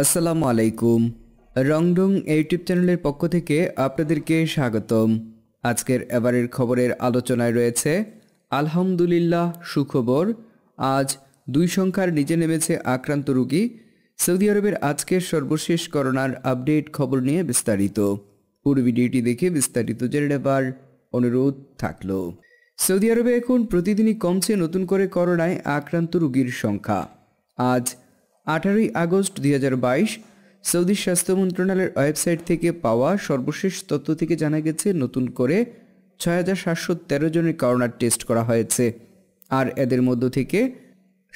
আসসালামু আলাইকুম রংডং ইউটিউব চ্যানেলের পক্ষ থেকে আপনাদেরকে স্বাগতম আজকের এবারের খবরের আলোচনায় রয়েছে আলহামদুলিল্লাহ সুখবর আজ দুই সংখ্যার নিচে নেমেছে আক্রান্ত রুগী সৌদি আরবের আজকের সর্বশেষ করোনার আপডেট খবর নিয়ে বিস্তারিত পুরো ভিডিওটি দেখে বিস্তারিত জেনে নেবার অনুরোধ থাকল সৌদি আরবে এখন প্রতিদিনই কমছে নতুন করে করোনায় আক্রান্ত রুগীর সংখ্যা আজ আঠারোই আগস্ট দুই সৌদি স্বাস্থ্য মন্ত্রণালয়ের ওয়েবসাইট থেকে পাওয়া সর্বশেষ তথ্য থেকে জানা গেছে নতুন করে ছয় হাজার সাতশো তেরো জনের করোনার টেস্ট করা হয়েছে আর এদের মধ্য থেকে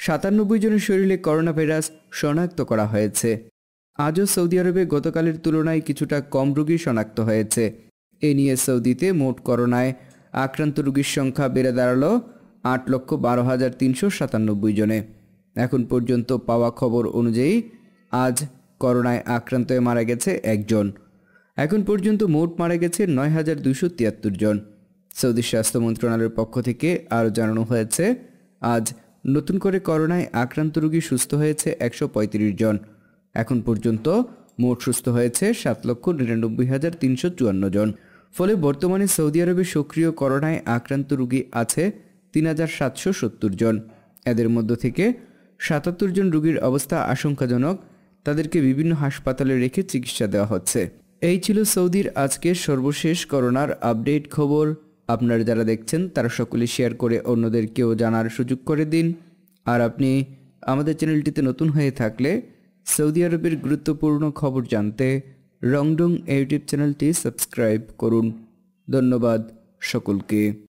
সাতানব্বই জনের শরীরে করোনা ভাইরাস শনাক্ত করা হয়েছে আজও সৌদি আরবে গতকালের তুলনায় কিছুটা কম রোগী শনাক্ত হয়েছে এ নিয়ে সৌদিতে মোট করোনায় আক্রান্ত রুগীর সংখ্যা বেড়ে দাঁড়ালো আট লক্ষ বারো হাজার তিনশো সাতানব্বই জনে এখন পর্যন্ত পাওয়া খবর অনুযায়ী আজ করোনায় আক্রান্ত হয়ে মারা গেছে একজন এখন পর্যন্ত মোট মারা গেছে নয় হাজার দুশো তিয়াত্তর জন সৌদি স্বাস্থ্য মন্ত্রণালয়ের পক্ষ থেকে আরও জানানো হয়েছে আজ নতুন করে করোনায় আক্রান্ত রোগী সুস্থ হয়েছে একশো পঁয়ত্রিশ জন এখন পর্যন্ত মোট সুস্থ হয়েছে সাত লক্ষ নিরানব্বই হাজার তিনশো চুয়ান্ন জন ফলে বর্তমানে সৌদি আরবে সক্রিয় করোনায় আক্রান্ত রোগী আছে তিন হাজার সাতশো সত্তর জন এদের মধ্য থেকে সাতাত্তর জন রোগীর অবস্থা আশঙ্কাজনক তাদেরকে বিভিন্ন হাসপাতালে রেখে চিকিৎসা দেওয়া হচ্ছে এই ছিল সৌদির আজকের সর্বশেষ করোনার আপডেট খবর আপনারা যারা দেখছেন তারা সকলে শেয়ার করে অন্যদেরকেও জানার সুযোগ করে দিন আর আপনি আমাদের চ্যানেলটিতে নতুন হয়ে থাকলে সৌদি আরবের গুরুত্বপূর্ণ খবর জানতে রংডং ইউটিউব চ্যানেলটি সাবস্ক্রাইব করুন ধন্যবাদ সকলকে